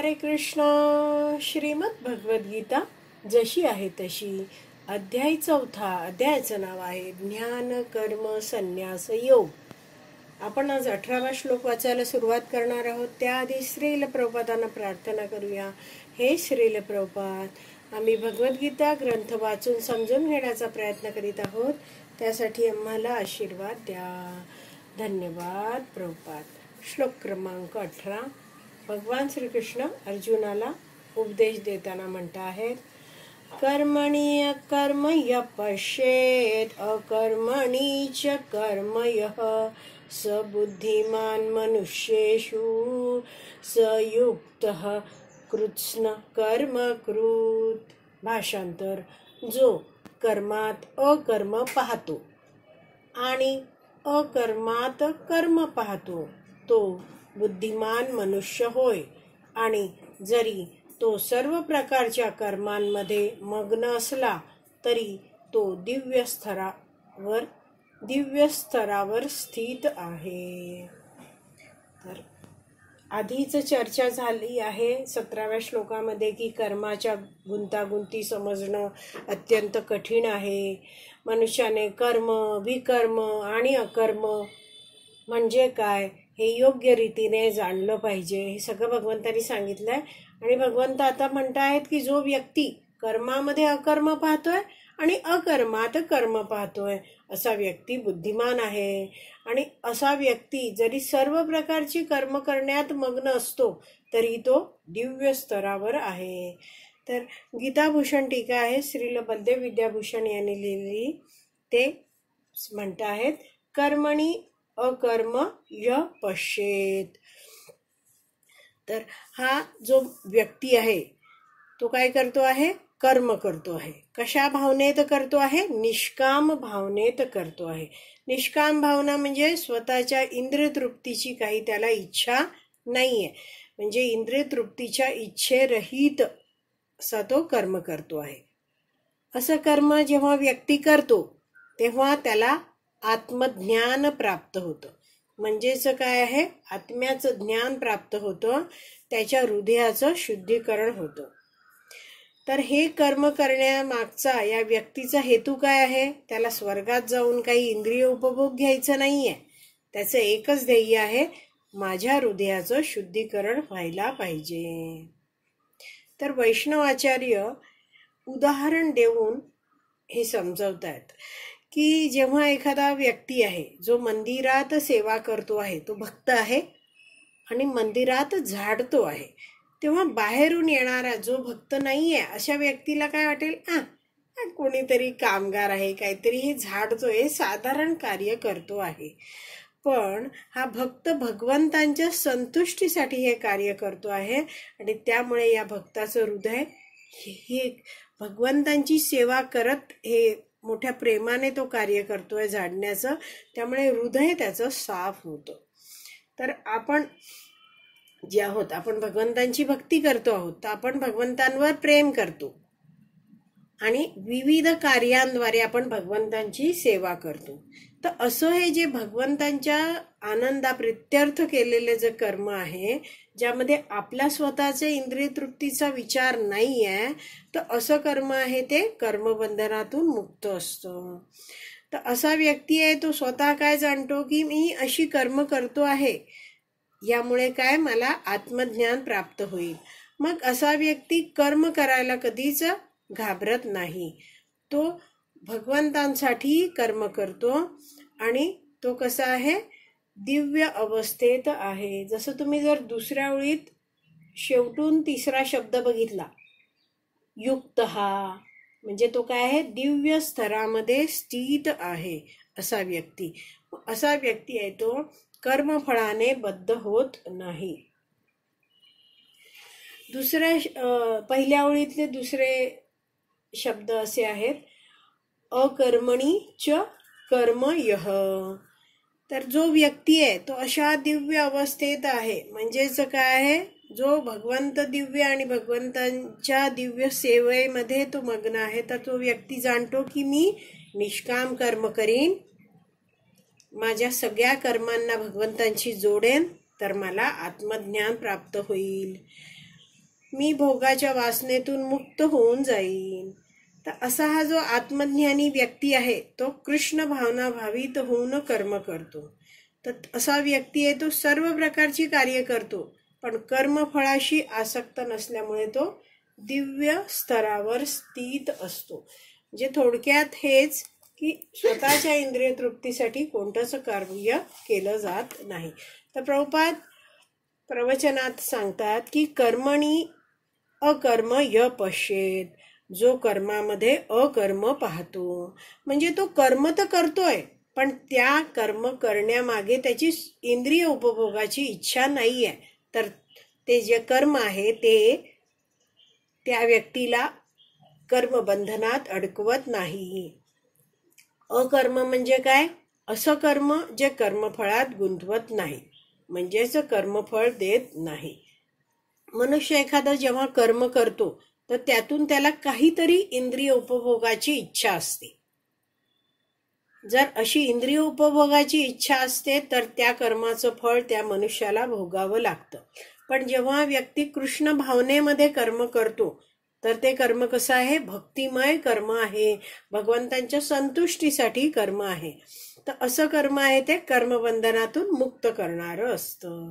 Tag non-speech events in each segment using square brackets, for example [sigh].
हरे कृष्ण श्रीमद भगवद्गीता जशी आहे तशी अध्याय चौथा अध्यायाचं नाव आहे ज्ञान कर्म संन्यास योग आपण आज अठरावा श्लोक वाचायला सुरुवात करणार आहोत त्याआधी श्रील प्रभुपादांना प्रार्थना करूया हे श्रील प्रपात आम्ही भगवद्गीता ग्रंथ वाचून समजून घेण्याचा प्रयत्न करीत आहोत त्यासाठी आम्हाला आशीर्वाद द्या धन्यवाद प्रपात श्लोक क्रमांक अठरा भगवान श्रीकृष्ण अर्जुनाला उपदेश देताना म्हणत आहेत कर्मणी कर्म य पश्येत अकर्मणी कर्म यः स बुद्धिमान मनुष्येषु सयुक्तः कर्म कर्मकृत भाषांतर जो कर्मात अकर्म पाहतो आणि अकर्मात कर्म पाहतो तो बुद्धिमान मनुष्य होय आणि जरी तो सर्व प्रकारच्या कर्मांमध्ये मग्न असला तरी तो दिव्य स्तरावर दिव्य स्तरावर स्थित आहे तर आधीच चर्चा झाली आहे सतराव्या श्लोकामध्ये की कर्माच्या गुंतागुंती समजणं अत्यंत कठीण आहे मनुष्याने कर्म विकर्म आणि अकर्म म्हणजे काय हे योग्य रीतीने जाणलं पाहिजे हे सगळं भगवंतांनी सांगितलं आहे आणि भगवंत आता म्हणत आहेत की जो व्यक्ती कर्मामध्ये अकर्म पाहतोय आणि अकर्मात कर्म पाहतोय असा व्यक्ती बुद्धिमान आहे आणि असा व्यक्ती जरी सर्व प्रकारची कर्म करण्यात मग्न असतो तरी तो दिव्य स्तरावर आहे तर गीताभूषण टीका आहे श्रील बलदेव विद्याभूषण यांनी लिहिली ते म्हणत आहेत कर्मणी अकर्म य पश्येत तर हा जो व्यक्ती आहे तो काय करतो आहे कर्म करतो आहे कशा भावनेत करतो आहे निष्काम भावनेत करतो आहे निष्काम भावना म्हणजे स्वतःच्या तृप्तीची काही त्याला इच्छा नाहीये म्हणजे तृप्तीच्या इच्छेरहित असा तो कर्म करतो आहे असं कर्म जेव्हा व्यक्ती करतो तेव्हा त्याला आत्मज्ञान प्राप्त होतं म्हणजेच काय आहे आत्म्याचं ज्ञान प्राप्त होतं त्याच्या हृदयाचं शुद्धीकरण होतं तर हे कर्म करण्यामागचा या व्यक्तीचा हेतू काय आहे त्याला स्वर्गात जाऊन काही इंद्रिय उपभोग घ्यायचं नाही आहे त्याचं एकच ध्येय आहे माझ्या हृदयाचं शुद्धीकरण व्हायला पाहिजे तर वैष्णवाचार्य उदाहरण देऊन हे समजवत आहेत की जेव्हा एखादा व्यक्ती आहे जो मंदिरात सेवा करतो आहे तो भक्त आहे आणि मंदिरात झाडतो आहे तेव्हा बाहेरून येणारा जो भक्त नाही आहे अशा व्यक्तीला काय वाटेल आ कोणीतरी कामगार आहे काहीतरी हे झाडतोय साधारण कार्य करतो आहे पण हा भक्त भगवंतांच्या संतुष्टीसाठी हे कार्य करतो आहे आणि त्यामुळे या भक्ताचं हृदय हे भगवंतांची सेवा करत हे मोठ्या प्रेमाने तो कार्य करतोय झाडण्याचं त्यामुळे हृदय त्याचं साफ होतं तर आपण जे आहोत आपण भगवंतांची भक्ती करतो आहोत तर आपण भगवंतांवर प्रेम करतो आणि विविध कार्यांद्वारे आपण भगवंतांची सेवा करतो तर असं हे जे भगवंतांच्या आनंदा प्रित्यर्थ केलेले जे कर्म आहे ज्यामध्ये आपला स्वतःचे इंद्रिय तृप्तीचा विचार नाही आहे तर असं कर्म आहे ते कर्मबंधनातून मुक्त असतो तर असा व्यक्ती आहे तो स्वतः काय जाणतो की मी अशी कर्म करतो आहे यामुळे काय मला आत्मज्ञान प्राप्त होईल मग असा व्यक्ती कर्म करायला कधीच घाबरत नाही तो भगवंतांसाठी कर्म करतो आणि तो कसा आहे दिव्य अवस्थेत आहे जसं तुम्ही जर दुसऱ्या ओळीत शेवटून तिसरा शब्द बघितला युक्त हा म्हणजे तो काय आहे दिव्य स्तरामध्ये स्थित आहे असा व्यक्ती असा व्यक्ती आहे तो कर्मफळाने बद्ध होत नाही दुसऱ्या पहिल्या ओळीतले दुसरे शब्द असे आहेत अकर्मणी च कर्मयह तर जो व्यक्ती आहे तो अशा दिव्य अवस्थेत आहे म्हणजेच काय आहे जो भगवंत दिव्य आणि भगवंतांच्या दिव्य सेवेमध्ये तो मग्न आहे तर तो व्यक्ती जाणतो की मी निष्काम कर्म करीन माझ्या सगळ्या कर्मांना भगवंतांशी जोडेन तर मला आत्मज्ञान प्राप्त होईल मी भोगाच्या वासनेतून मुक्त होऊन जाईन तर असा हा जो आत्मज्ञानी व्यक्ती आहे तो कृष्ण भावना भावित होऊन कर्म करतो तर असा व्यक्ती आहे तो सर्व प्रकारची कार्य करतो पण कर्मफळाशी आसक्त नसल्यामुळे तो दिव्य स्तरावर स्थित असतो म्हणजे थोडक्यात हेच की स्वतःच्या इंद्रिय तृप्तीसाठी कोणतंच कार्य केलं जात नाही तर प्रभुपात प्रवचनात सांगतात की कर्मणी अकर्म य पश्येत जो कर्मामध्ये अकर्म पाहतो म्हणजे तो कर्म तर करतोय पण त्या कर्म करण्यामागे त्याची इंद्रिय उपभोगाची इच्छा नाही आहे तर ते जे कर्म आहे ते त्या व्यक्तीला कर्मबंधनात अडकवत नाही अकर्म म्हणजे काय असं कर्म जे कर्मफळात गुंतवत नाही म्हणजेच कर्मफळ देत नाही मनुष्य एखादा जेव्हा कर्म करतो तर त्यातून त्याला काहीतरी इंद्रिय उपभोगाची इच्छा असते जर अशी इंद्रिय उपभोगाची इच्छा असते तर त्या कर्माचं फळ त्या मनुष्याला भोगावं लागतं पण जेव्हा व्यक्ती कृष्ण भावनेमध्ये कर्म करतो तर ते कर्म कसं आहे भक्तिमय कर्म आहे भगवंतांच्या संतुष्टीसाठी कर्म आहे तर असं कर्म आहे ते कर्मबंधनातून मुक्त करणारं असतं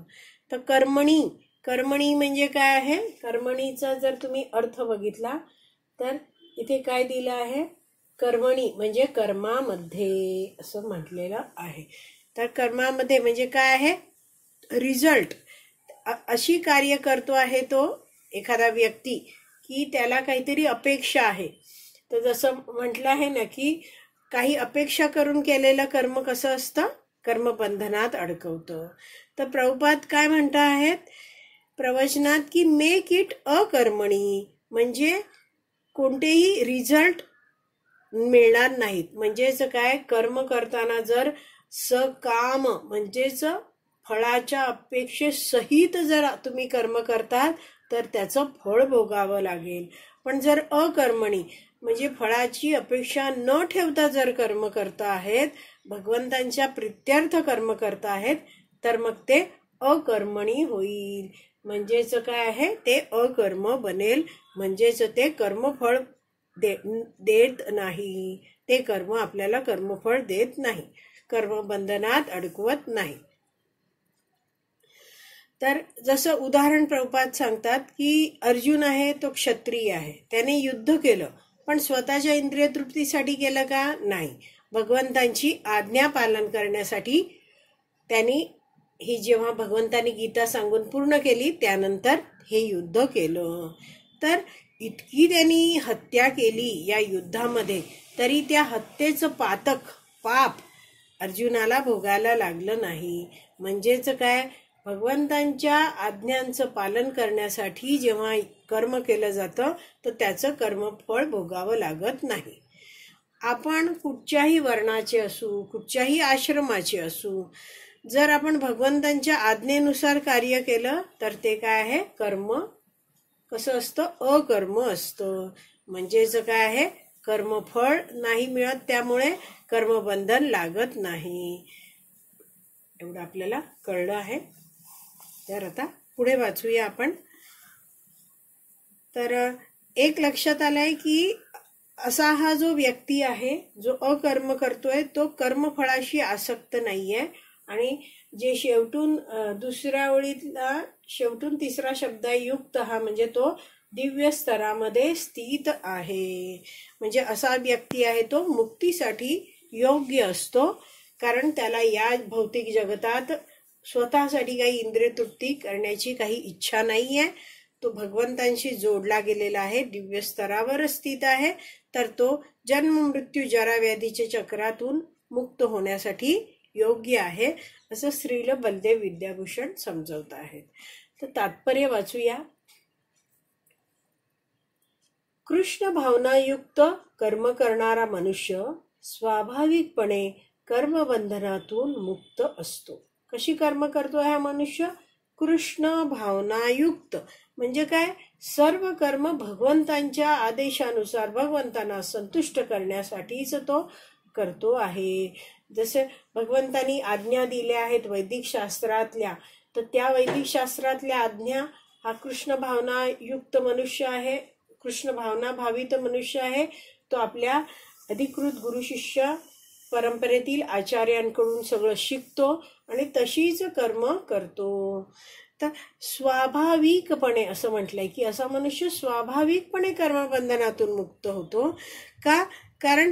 तर कर्मणी कर्मणी म्हणजे काय आहे कर्मणीचा जर तुम्ही अर्थ बघितला तर इथे काय दिलं आहे कर्मणी म्हणजे कर्मामध्ये असं म्हटलेलं आहे तर कर्मामध्ये म्हणजे काय आहे रिझल्ट अशी कार्य करतो आहे तो एखादा व्यक्ती की त्याला काहीतरी अपेक्षा आहे तर जसं म्हटलं आहे ना की काही अपेक्षा करून केलेलं कर्म कसं असतं कर्मबंधनात अडकवतं तर प्रभुपात काय म्हणता आहेत प्रवचनात की मेक इट अकर्मणी म्हणजे कोणतेही रिझल्ट मिळणार नाहीत म्हणजेच काय कर्म करताना जर सकाम म्हणजेच फळाच्या अपेक्षेसहित जर तुम्ही कर्म करतात तर त्याचं फळ भोगावं लागेल पण जर अकर्मणी म्हणजे फळाची अपेक्षा न ठेवता जर कर्म करता आहेत भगवंतांच्या प्रित्यर्थ कर्म करता आहेत तर मग ते अकर्मणी होईल म्हणजेच काय आहे ते अकर्म बनेल म्हणजेच ते कर्मफळ दे देत नाही ते कर्म आपल्याला कर्मफळ देत नाही कर्मबंधनात अडकवत नाही तर जसं उदाहरण प्रपात सांगतात की अर्जुन आहे तो क्षत्रिय आहे त्याने युद्ध केलं पण स्वतःच्या इंद्रिय तृप्तीसाठी केलं का नाही भगवंतांची आज्ञा पालन करण्यासाठी त्यांनी ही जेव्हा भगवंतानी गीता सांगून पूर्ण केली त्यानंतर हे युद्ध केलं तर इतकी त्यांनी हत्या केली या युद्धामध्ये तरी त्या हत्येचं पातक पाप अर्जुनाला भोगायला लागलं नाही म्हणजेच काय भगवंतांच्या आज्ञांचं पालन करण्यासाठी जेव्हा कर्म केलं जातं तर त्याचं कर्मफळ भोगावं लागत नाही आपण कुठच्याही वर्णाचे असू कुठच्याही आश्रमाचे असू जर आपण भगवंतांच्या आज्ञेनुसार कार्य केलं तर ते काय आहे कर्म कसं असतं अकर्म असतं म्हणजेच काय आहे कर्मफळ नाही मिळत त्यामुळे कर्मबंधन लागत नाही एवढं आपल्याला कळलं आहे तर आता पुढे वाचूया आपण तर एक लक्षात आलंय की असा हा जो व्यक्ती आहे जो अकर्म करतोय तो कर्मफळाशी आसक्त नाहीये आणि जे शेवटून दुसऱ्या ओळीतला शेवटून तिसरा शब्द युक्त हा म्हणजे तो दिव्य स्तरामध्ये स्थित आहे म्हणजे असा व्यक्ती आहे तो मुक्तीसाठी योग्य असतो कारण त्याला या भौतिक जगतात स्वतःसाठी काही इंद्रिय तृप्ती करण्याची काही इच्छा नाही आहे तो भगवंतांशी जोडला गेलेला आहे दिव्य स्तरावर स्थित आहे तर तो जन्म मृत्यू जराव्याधीच्या चक्रातून मुक्त होण्यासाठी योग्य आहे असं स्त्रीला बलदेव विद्याभूषण समजवत आहेत तर तात्पर्य वाचूया कृष्ण भावनायुक्त कर्म करणारा मनुष्य स्वाभाविकपणे कर्मबंधनातून मुक्त असतो कशी कर्म करतो हा मनुष्य कृष्ण भावनायुक्त म्हणजे काय सर्व कर्म भगवंतांच्या आदेशानुसार भगवंतांना संतुष्ट करण्यासाठीच तो करतो आहे जसे भगवंतांनी आज्ञा दिल्या आहेत वैदिक शास्त्रातल्या तर त्या वैदिक शास्त्रातल्या आज्ञा हा कृष्ण भावना युक्त मनुष्य आहे कृष्ण भावना भावित मनुष्य आहे तो आपल्या अधिकृत गुरु शिष्य परंपरेतील आचार्यांकडून सगळं शिकतो आणि तशीच कर्म करतो तर स्वाभाविकपणे असं म्हटलंय की असा मनुष्य स्वाभाविकपणे कर्मबंधनातून मुक्त होतो का कारण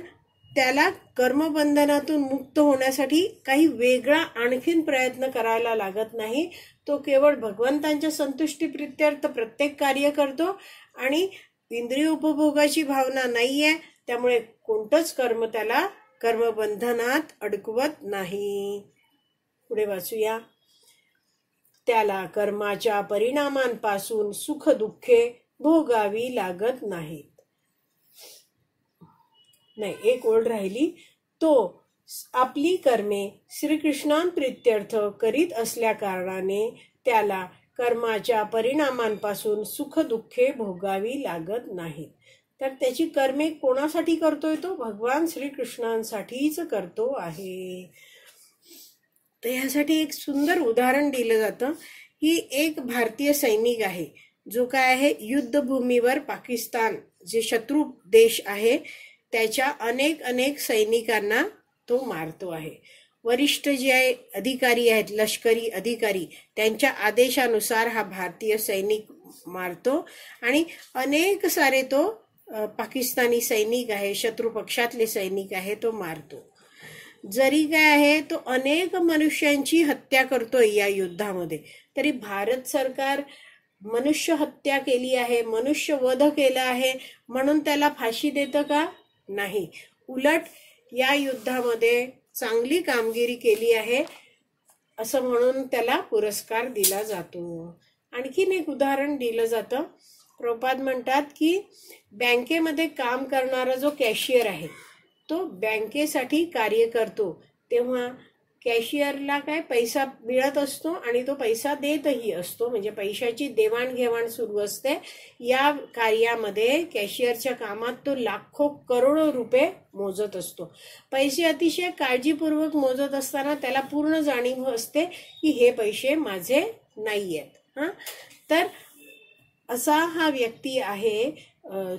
त्याला कर्मबंधनातून मुक्त होण्यासाठी काही वेगळा आणखीन प्रयत्न करायला लागत नाही तो केवळ भगवंतांच्या संतुष्टीप्रित्यर्थ प्रत्येक कार्य करतो आणि इंद्रिय उपभोगाची भावना नाही आहे त्यामुळे कोणतंच कर्म त्याला कर्मबंधनात अडकवत नाही पुढे वाचूया त्याला कर्माच्या परिणामांपासून सुख दुःखे भोगावी लागत नाहीत नाही एक ओळ राहिली तो आपली कर्मे श्रीकृष्णांप्रित्यर्थ करीत असल्या कारणाने त्याला कर्माच्या परिणामांपासून सुखदुःखे भोगावी लागत नाहीत तर त्याची कर्मे कोणासाठी करतोय तो भगवान श्रीकृष्णांसाठीच करतो आहे तर ह्यासाठी एक सुंदर उदाहरण दिलं जातं ही एक भारतीय सैनिक आहे जो काय आहे युद्धभूमीवर पाकिस्तान जे शत्रू देश आहे त्याच्या अनेक अनेक सैनिकांना तो मारतो आहे वरिष्ठ जे आहे अधिकारी आहेत लष्करी अधिकारी त्यांच्या आदेशानुसार हा भारतीय सैनिक मारतो आणि अनेक सारे तो पाकिस्तानी सैनिक आहे शत्रू पक्षातले सैनिक आहे तो मारतो जरी काय आहे तो अनेक मनुष्यांची हत्या करतोय या युद्धामध्ये तरी भारत सरकार मनुष्य हत्या केली आहे मनुष्य वध केला आहे म्हणून त्याला फाशी देतं का नाही उलट या युद्धामध्ये चांगली कामगिरी केली आहे असं म्हणून त्याला पुरस्कार दिला जातो आणखीन एक उदाहरण दिलं जातं प्रपाद म्हणतात की बँकेमध्ये काम करणारा जो कॅशियर आहे तो बँकेसाठी कार्य करतो तेव्हा कॅशियरला काय पैसा मिळत असतो आणि तो पैसा देतही असतो म्हणजे पैशाची देवाणघेवाण सुरू असते या कार्यामध्ये कॅशियरच्या कामात तो लाखो करोडो रुपये मोजत असतो पैसे अतिशय काळजीपूर्वक मोजत असताना त्याला पूर्ण जाणीव असते की हे पैसे माझे नाही आहेत हां तर असा हा व्यक्ती आहे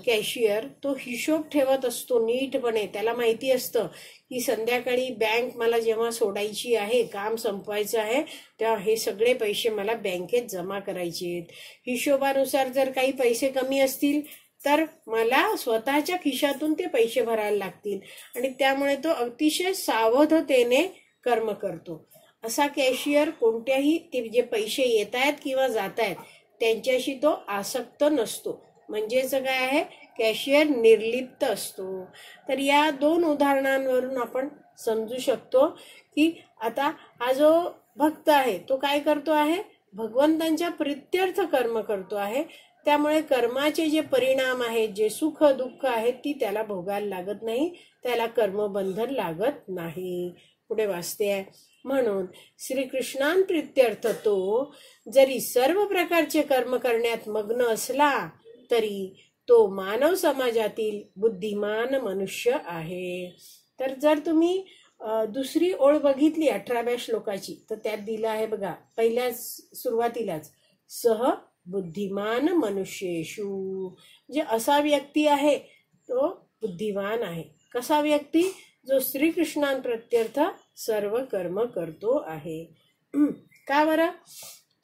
कॅशियर तो हिशोब ठेवत असतो नीटपणे त्याला माहिती असतं की संध्याकाळी बँक मला जेव्हा सोडायची आहे काम संपवायचं आहे तेव्हा हे सगळे पैसे मला बँकेत जमा करायचे आहेत हिशोबानुसार जर काही पैसे कमी असतील तर मला स्वतःच्या खिशातून ते पैसे भरायला लागतील आणि त्यामुळे तो अतिशय सावधतेने कर्म करतो असा कॅशियर कोणत्याही ते जे पैसे येत आहेत किंवा जात आहेत त्यांच्याशी तो आसक्त नसतो म्हणजेच काय आहे कॅशियर निर्लिप्त असतो तर या दोन उदाहरणांवरून आपण समजू शकतो की आता हा जो भक्त आहे तो काय करतो आहे भगवंतांच्या प्रित्यर्थ कर्म करतो आहे त्यामुळे कर्माचे जे परिणाम आहेत जे सुख दुःख आहेत ती त्याला भोगायला लागत नाही त्याला कर्मबंधन लागत नाही पुढे वाचते आहे म्हणून श्रीकृष्णांप्रित्यर्थ तो जरी सर्व प्रकारचे कर्म करण्यात मग्न असला तरी तो मानव समाजातील बुद्धिमान मनुष्य आहे तर जर तुम्ही दुसरी ओळ बघितली अठराव्या श्लोकाची तर त्यात दिलं आहे बघा पहिल्याच सुरुवातीलाच सह बुद्धिमान मनुष्येशू जे म्हणजे असा व्यक्ती आहे तो बुद्धिमान आहे कसा व्यक्ती जो श्रीकृष्णांप्रत्यर्थ सर्व कर्म करतो आहे [clears throat] का बरं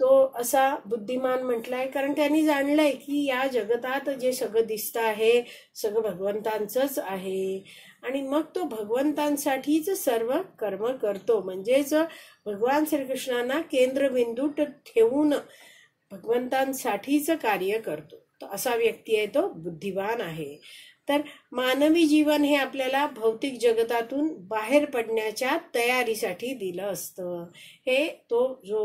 तो असा बुद्धिमान म्हटलाय कारण त्यांनी जाणलंय की या जगतात जे सगळं दिसतं आहे सगळं भगवंतांचंच आहे आणि मग तो भगवंतांसाठीच सर्व कर्म करतो म्हणजेच भगवान श्रीकृष्णांना केंद्रबिंदू ठेवून भगवंतांसाठीच कार्य करतो तो असा व्यक्ती आहे तो बुद्धिमान आहे तर मानवी जीवन हे आपल्याला भौतिक जगतातून बाहेर पडण्याच्या तयारीसाठी दिलं असतं हे तो जो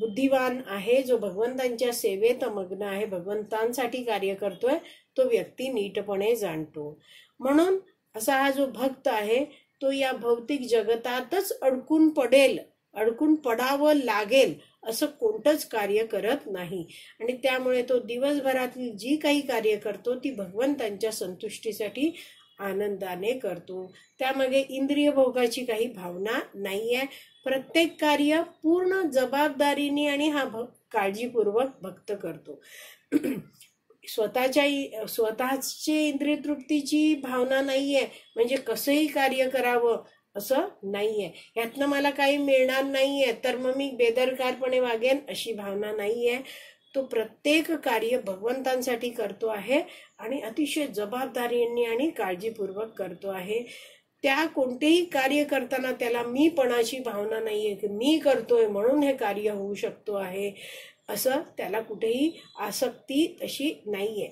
बुद्धिवान आहे जो भगवंतांच्या सेवेत मग्न आहे भगवंतांसाठी कार्य करतोय तो व्यक्ती नीटपणे जाणतो म्हणून असा हा जो भक्त आहे तो या भौतिक जगतातच अडकून पडेल अडकून पडावं लागेल असं कोणतंच कार्य करत नाही आणि त्यामुळे तो दिवसभरातील जी काही कार्य करतो ती भगवंतांच्या संतुष्टीसाठी आनंदाने करतो त्यामागे इंद्रिय भोगाची काही भावना नाही आहे प्रत्येक कार्य पूर्ण जबाबदारीने आणि हा भ काळजीपूर्वक भक्त करतो [clears throat] स्वतःच्या स्वतःचे इंद्रिय तृप्तीची भावना नाहीये म्हणजे कसंही कार्य करावं असं नाहीये यातनं मला काही मिळणार नाहीये तर मग मी बेदरकारपणे वागेन अशी भावना नाहीये तो प्रत्येक कार्य भगवंतांसाठी करतो आहे आणि अतिशय जबाबदारीने आणि काळजीपूर्वक करतो आहे त्या कोणतेही कार्य करताना त्याला मी पणाची भावना आहे की मी करतोय म्हणून हे कार्य होऊ शकतो आहे असं त्याला कुठेही आसक्ती तशी नाहीये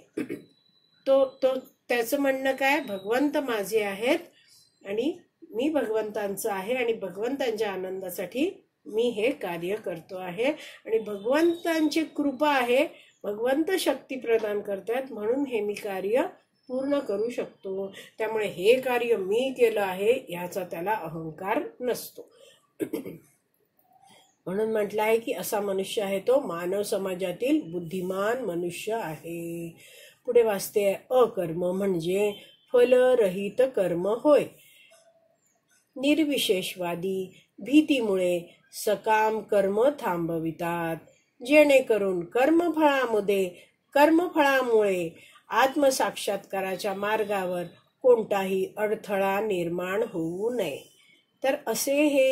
तो तो त्याचं म्हणणं काय भगवंत माझे आहेत आणि मी भगवंतांचं आहे आणि भगवंतांच्या आनंदासाठी मी हे कार्य करतो आहे आणि भगवंतांची कृपा आहे भगवंत शक्ती प्रदान करतात म्हणून हे मी कार्य पूर्ण करू शकतो त्यामुळे हे कार्य मी केलं आहे याचा त्याला अहंकार नसतो [clears throat] म्हणून म्हटलं आहे की असा मनुष्य आहे तो मानव समाजातील बुद्धिमान मनुष्य आहे पुढे वाचते अकर्म म्हणजे फलरहित कर्म होय निर्विशेषवादी भीतीमुळे सकाम कर्म थांबवितात जेणेकरून कर्मफळामध्ये कर्मफळामुळे आत्मसाक्षात्काराच्या मार्गावर कोणताही अडथळा निर्माण होऊ नये तर असे हे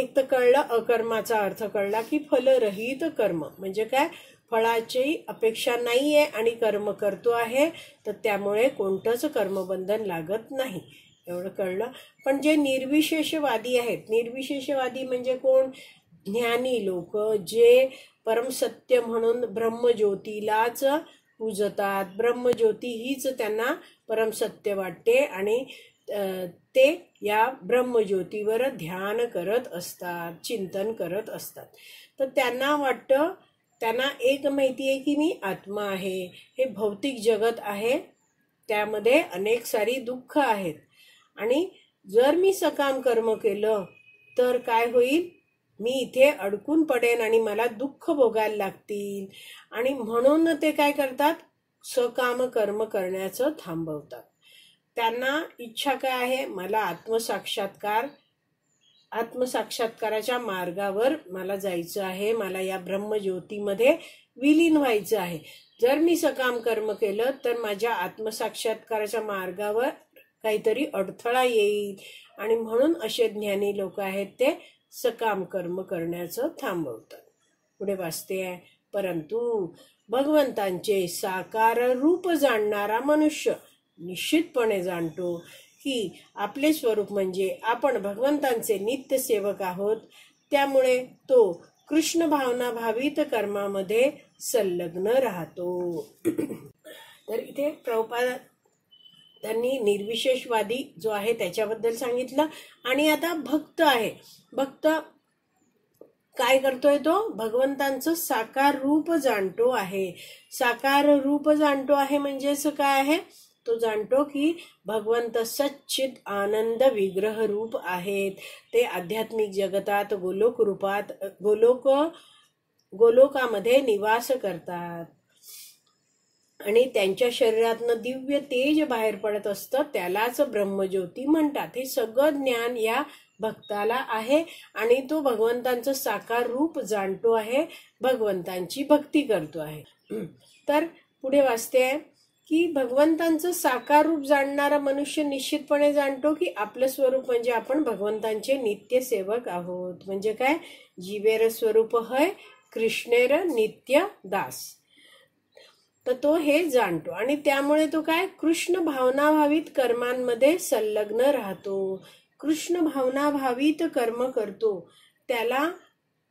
एक तर कळलं अकर्माचा अर्थ कळला की फलरहित कर्म म्हणजे काय फळाची अपेक्षा नाही आहे आणि कर्म करतो आहे तर त्यामुळे कोणतंच कर्मबंधन लागत नाही एवढं कळलं पण जे निर्विशेषवादी आहेत निर्विशेषवादी म्हणजे कोण ज्ञानी लोक जे परमसत्य म्हणून ब्रह्मज्योतीलाच पूजतात ब्रह्मज्योती हीच त्यांना परमसत्य वाटते आणि ते या ब्रह्मज्योतीवर ध्यान करत असतात चिंतन करत असतात तर त्यांना वाटतं त्यांना एक माहिती आहे की मी आत्मा आहे हे भौतिक जगत आहे त्यामध्ये अनेक सारी दुःख आहेत आणि जर मी सकाम कर्म केलं तर काय होईल मी इथे अडकून पडेन आणि मला दुःख भोगायला लागतील आणि म्हणून ते काय करतात सकाम कर्म करण्याचं थांबवतात त्यांना इच्छा काय आहे मला आत्मसाक्षात्कार आत्मसाक्षात्काराच्या मार्गावर मला जायचं आहे मला या ब्रह्मज्योतीमध्ये विलीन व्हायचं आहे जर मी सकाम कर्म केलं तर माझ्या आत्मसाक्षात्काराच्या मार्गावर काहीतरी अडथळा येईल आणि म्हणून असे ज्ञानी लोक आहेत ते सकाम कर्म करण्याचं थांबवतात पुढे वाचते आहे परंतु भगवंतांचे साकार रूप जाणणारा मनुष्य निश्चितपणे जाणतो की आपले स्वरूप म्हणजे आपण भगवंतांचे नित्य सेवक आहोत त्यामुळे तो कृष्ण भावना भावित कर्मामध्ये संलग्न राहतो [clears throat] तर इथे प्रभुपाद त्यांनी निर्विशेषवादी जो आहे त्याच्याबद्दल सांगितलं आणि आता भक्त आहे भक्त काय करतोय तो भगवंतांचं साकार रूप जाणतो आहे साकार रूप जाणतो आहे म्हणजेच काय आहे तो जाणतो की भगवंत सच्चित आनंद विग्रह रूप आहेत ते आध्यात्मिक जगतात गोलोक रूपात गोलोक गोलोकामध्ये निवास करतात आणि त्यांच्या शरीरातनं दिव्य तेज बाहेर पडत असतं त्यालाच ब्रह्मज्योती म्हणतात हे सगळं ज्ञान या भक्ताला आहे आणि तो भगवंतांचं साकार रूप जाणतो आहे भगवंतांची भक्ती करतो आहे तर पुढे वाचते आहे की भगवंतांचं साकार रूप जाणणारा मनुष्य निश्चितपणे जाणतो की आपलं स्वरूप म्हणजे आपण भगवंतांचे नित्य सेवक आहोत म्हणजे काय जीवेर स्वरूप हय कृष्णेर नित्य दास तर तो हे जाणतो आणि त्यामुळे तो काय कृष्ण भावनाभावित कर्मांमध्ये संलग्न राहतो कृष्ण भावनाभावित कर्म करतो त्याला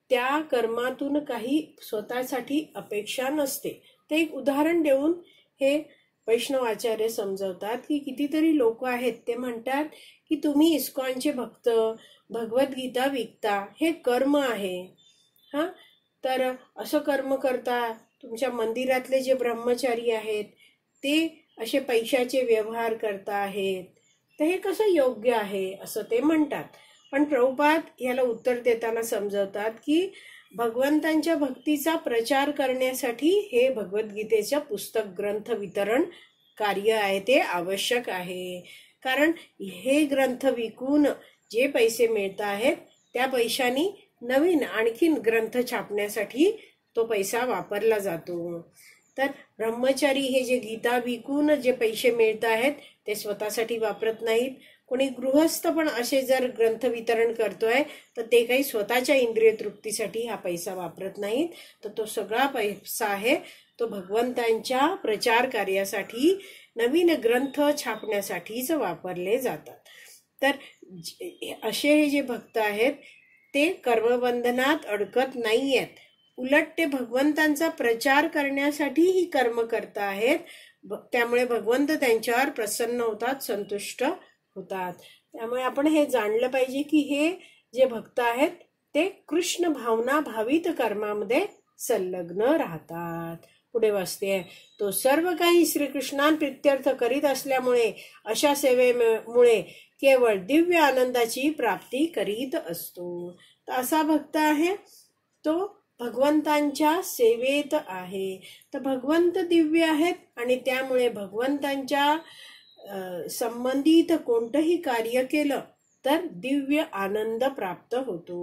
त्या कर्मातून काही स्वतःसाठी अपेक्षा नसते ते एक उदाहरण देऊन हे वैष्णवाचार्य समजवतात की कितीतरी लोक आहेत ते म्हणतात की तुम्ही इस्कॉनचे भक्त भगवद्गीता विकता हे कर्म आहे हा तर असं कर्म करता तुमच्या मंदिरातले जे ब्रह्मचारी आहेत ते असे पैशाचे व्यवहार करता आहेत तर हे कसं योग्य आहे असं ते म्हणतात पण प्रभुपात याला उत्तर देताना समजवतात की भगवंतांच्या भक्तीचा प्रचार करण्यासाठी हे भगवद्गीतेचं पुस्तक ग्रंथ वितरण कार्य आहे ते आवश्यक आहे कारण हे ग्रंथ विकून जे पैसे मिळत आहेत त्या पैशांनी नवीन आणखीन ग्रंथ छापण्यासाठी तो पैसा वापरला जातो तर ब्रह्मचारी हे जे गीता विकून जे पैसे मिळत आहेत ते स्वतःसाठी वापरत नाहीत कोणी गृहस्थ पण असे जर ग्रंथ वितरण करतोय तर ते काही स्वतःच्या इंद्रिय तृप्तीसाठी हा पैसा वापरत नाहीत तर तो सगळा पैसा आहे तो भगवंतांच्या प्रचार कार्यासाठी नवीन ग्रंथ छापण्यासाठीच वापरले जातात तर असे हे जे भक्त आहेत ते कर्मबंधनात अडकत नाही आहेत उलट ते भगवंतांचा प्रचार करण्यासाठी ही कर्म करत आहेत त्यामुळे भगवंत त्यांच्यावर प्रसन्न होतात संतुष्ट होतात त्यामुळे आपण हे जाणलं पाहिजे की हे जे भक्त आहेत ते कृष्ण भावना भावित कर्मामध्ये संलग्न राहतात पुढे वाचते तो सर्व काही श्रीकृष्णान प्रित्यर्थ करीत असल्यामुळे अशा सेवेमुळे केवळ दिव्य आनंदाची प्राप्ती करीत असतो असा भक्त आहे तो भगवंतांच्या सेवेत आहे तर भगवंत दिव्य आहेत आणि त्यामुळे भगवंतांच्या संबंधित कोणतंही कार्य केलं तर दिव्य आनंद प्राप्त होतो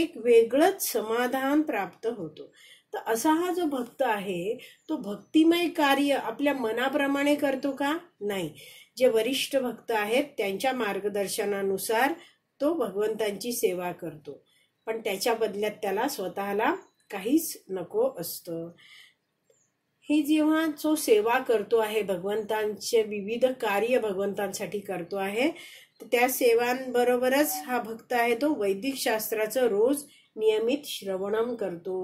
एक वेगळंच समाधान प्राप्त होतो तर असा हा जो भक्त आहे तो भक्तिमय कार्य आपल्या मनाप्रमाणे करतो का नाही जे वरिष्ठ भक्त आहेत त्यांच्या मार्गदर्शनानुसार तो भगवंतांची सेवा करतो पण त्याच्या बदल्यात त्याला स्वतःला काहीच नको असतं हे जेव्हा जो सेवा करतो आहे भगवंतांचे विविध कार्य भगवंतांसाठी करतो आहे त्या सेवांबरोबरच हा भक्त आहे तो वैदिक शास्त्राचं रोज नियमित श्रवणम करतो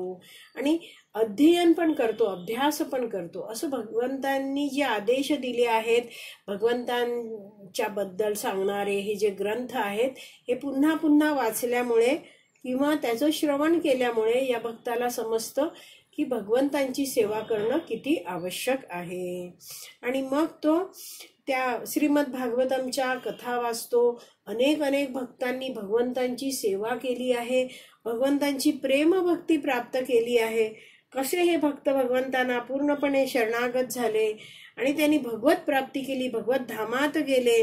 आणि अध्ययन पण करतो अभ्यास पण करतो असं भगवंतांनी जे आदेश दिले आहेत भगवंतांच्या बद्दल सांगणारे हे जे ग्रंथ आहेत हे पुन्हा पुन्हा वाचल्यामुळे किंवा त्याचं श्रवण केल्यामुळे या भक्ताला समजतं की भगवंतांची सेवा करणं किती आवश्यक आहे आणि मग तो त्या श्रीमद भागवतमच्या कथा वाचतो अनेक अनेक भक्तांनी भगवंतांची सेवा केली आहे भगवंतांची प्रेमभक्ती प्राप्त केली आहे कसे हे भक्त भगवंतांना पूर्णपणे शरणागत झाले आणि त्यांनी भगवत प्राप्ती केली भगवत धामात गेले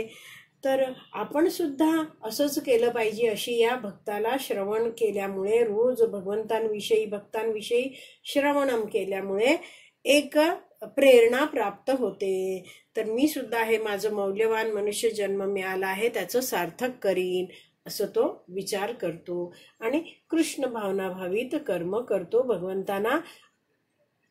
तर आपण सुद्धा असंच केलं पाहिजे अशी या भक्ताला श्रवण केल्यामुळे रोज भगवंतांविषयी भक्तांविषयी श्रवणम केल्यामुळे एक प्रेरणा प्राप्त होते तर मी सुद्धा हे माझं मौल्यवान मनुष्य जन्म मिळाला आहे त्याचं सार्थक करीन असं तो विचार करतो आणि कृष्ण भावित कर्म करतो भगवंतांना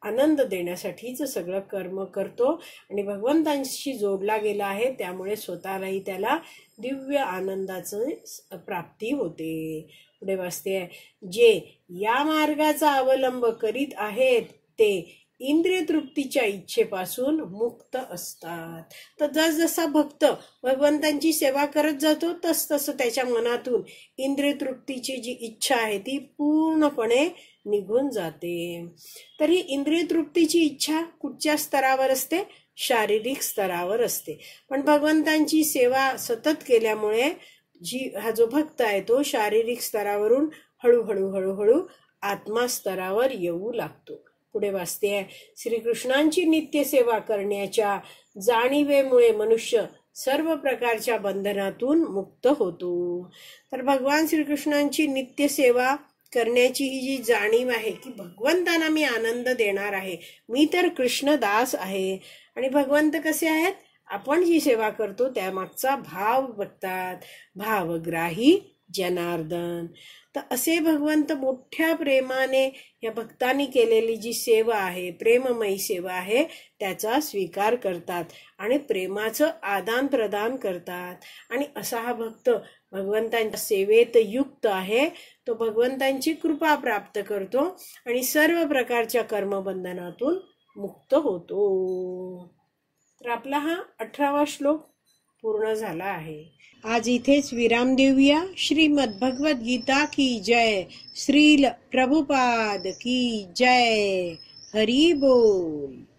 आनंद देण्यासाठीच सगळं कर्म करतो आणि भगवंतांशी जोडला गेला आहे त्यामुळे स्वतःलाही त्याला दिव्य आनंदाचं प्राप्ती होते पुढे वाचते जे या मार्गाचा अवलंब करीत आहेत ते इंद्रिय तृप्तीच्या इच्छेपासून मुक्त असतात तर जसजसा भक्त भगवंतांची सेवा करत जातो तस तसं त्याच्या मनातून इंद्रिय तृप्तीची जी इच्छा आहे ती पूर्णपणे निघून जाते तरी इंद्रिय तृप्तीची इच्छा कुठच्या स्तरावर असते शारीरिक स्तरावर असते पण भगवंतांची सेवा सतत केल्यामुळे जी हा जो भक्त आहे तो शारीरिक स्तरावरून हळूहळू हळूहळू आत्मा स्तरावर येऊ लागतो पुढे वाचते श्रीकृष्णांची नित्यसेवा करण्याच्या जाणीवेमुळे मनुष्य सर्व प्रकारच्या बंधनातून मुक्त होतो तर भगवान श्रीकृष्णांची नित्यसेवा करण्याची ही जी जाणीव आहे की भगवंतांना मी आनंद देणार आहे मी तर कृष्णदास आहे आणि भगवंत कसे आहेत आपण जी सेवा करतो त्यामागचा भाव बघतात भावग्राही जनार्दन तर असे भगवंत मोठ्या प्रेमाने या भक्तांनी केलेली जी सेवा आहे प्रेममयी सेवा आहे त्याचा स्वीकार करतात आणि प्रेमाचं आदान प्रदान करतात आणि असा हा भक्त भगवंतांच्या सेवेत युक्त आहे तो भगवंतांची कृपा प्राप्त करतो आणि सर्व प्रकारच्या कर्मबंधनातून मुक्त होतो तर आपला हा अठरावा श्लोक पूर्ण झाला आहे आज इथेच विराम देऊया श्रीमद भगवत गीता की जय श्रील प्रभुपाद की जय हरी बोल